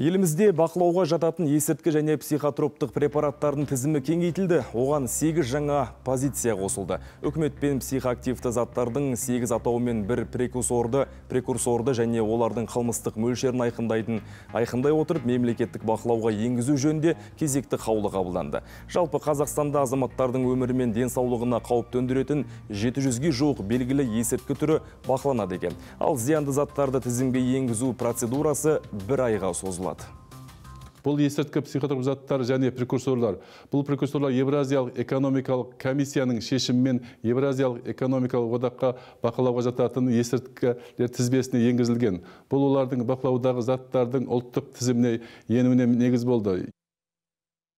Елімізде бақылауға жататын есірткі және психотроптық препараттардың тізімі кеңейтілді. Оған 8 жаңа позиция қосылды. Үкіметпен психоактивті заттардың 8 атауымен бір прекурсорды, прекурсорды және олардың қылмыстық мөлшерін айқындайтын. Айқындай отырып мемлекеттік бақылауға енгізу жөнде кезекті қаулы қабылданды. Жалпы Қазақстанда азаматтардың өмірі мен денсаулығына қауіп төндіретін 700-ге жуық белгілі есірткі түрі бақыланады екен. Ал зиянды заттарды тізімге енгізу процедурасы бір айға созылады бұл есірткі психотроп заттар және прекурсорлар бұл прекурсорлар евразиялық экономикалық комиссияның шешімімен евразиялық экономикалық одаққа бақылауға жататын есірткілер тізбесіне енгізілген бұл олардың бақылаудағы заттардың ұлттық тізіміне енуіне негіз болды